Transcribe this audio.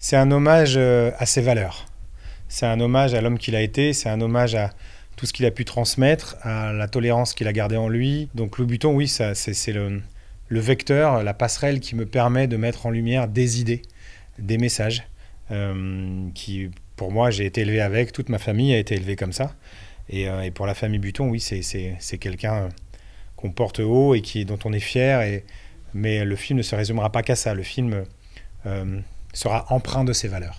C'est un hommage euh, à ses valeurs. C'est un hommage à l'homme qu'il a été, c'est un hommage à tout ce qu'il a pu transmettre, à la tolérance qu'il a gardée en lui. Donc buton, oui, c'est le, vecteur, la passerelle qui me permet de mettre en lumière des idées, des messages, euh, qui pour moi j'ai été élevé avec, toute ma famille a été élevée comme ça. Et, euh, pour la famille Buton, oui, c'est quelqu'un qu'on porte haut et qui, dont on est fier. Et, mais le film ne se résumera pas qu'à ça. Le film sera empreint de ces valeurs.